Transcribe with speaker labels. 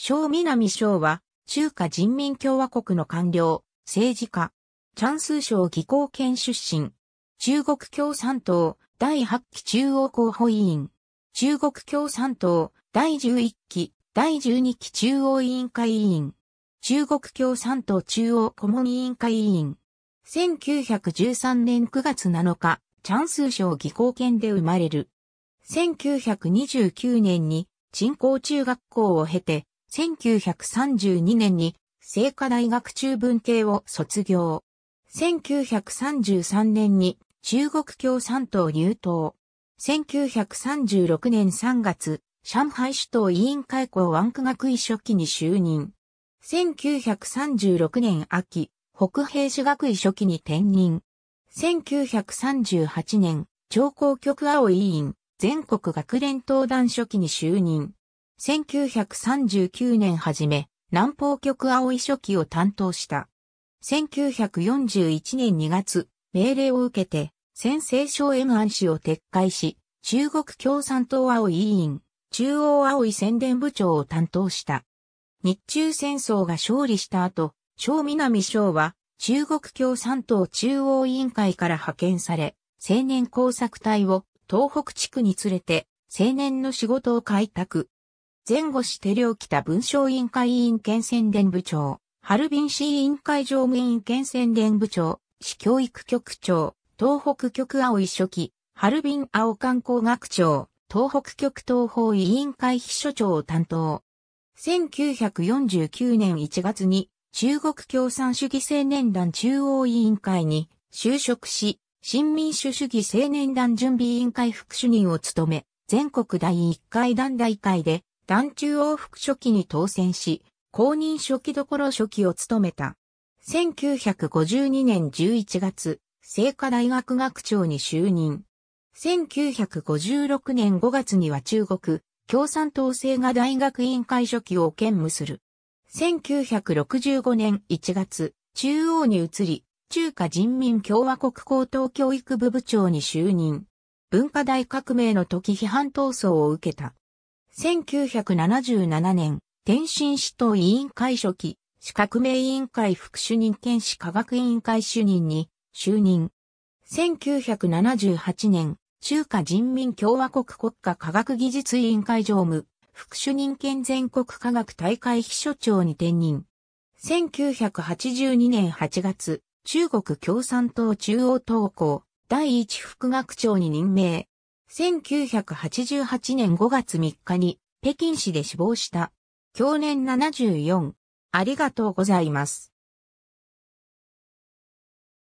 Speaker 1: 小南省は、中華人民共和国の官僚、政治家、チャンス省技工研出身、中国共産党第8期中央候補委員、中国共産党第11期、第12期中央委員会委員、中国共産党中央顧問委員会委員、1913年9月7日、チャンス省技工研で生まれる。1929年に、鎮工中学校を経て、1932年に聖火大学中文系を卒業。1933年に中国共産党入党。1936年3月、上海市党委員会校ワンク学位初期に就任。1936年秋、北平市学位初期に転任。1938年、長江局青委員、全国学連登壇初期に就任。1939年はじめ、南方局葵書記を担当した。1941年2月、命令を受けて、先制省延安市を撤回し、中国共産党青委員、中央青宣伝部長を担当した。日中戦争が勝利した後、小南省は中国共産党中央委員会から派遣され、青年工作隊を東北地区に連れて青年の仕事を開拓、前後して両北文章委員会委員権宣伝部長、ハルビン市委員会常務委員権宣伝部長、市教育局長、東北局青一書記、ハルビン青観光学長、東北局東方委員会秘書長を担当。1949年1月に中国共産主義青年団中央委員会に就職し、新民主主義青年団準備委員会副主任を務め、全国第1回団大会で団中往副初期に当選し、公認初期どころ初期を務めた。1952年11月、聖火大学学長に就任。1956年5月には中国共産党青が大学委員会初期を兼務する。1965年1月、中央に移り、中華人民共和国高等教育部部長に就任。文化大革命の時批判闘争を受けた。1977年、天津市党委員会初期、市革命委員会副主任兼市科学委員会主任に就任。1978年、中華人民共和国国家科学技術委員会常務、副主任兼全国科学大会秘書長に転任。1982年8月、中国共産党中央党校第一副学長に任命。1988年5月3日に北京市で死亡した。去年74。ありがとうございます。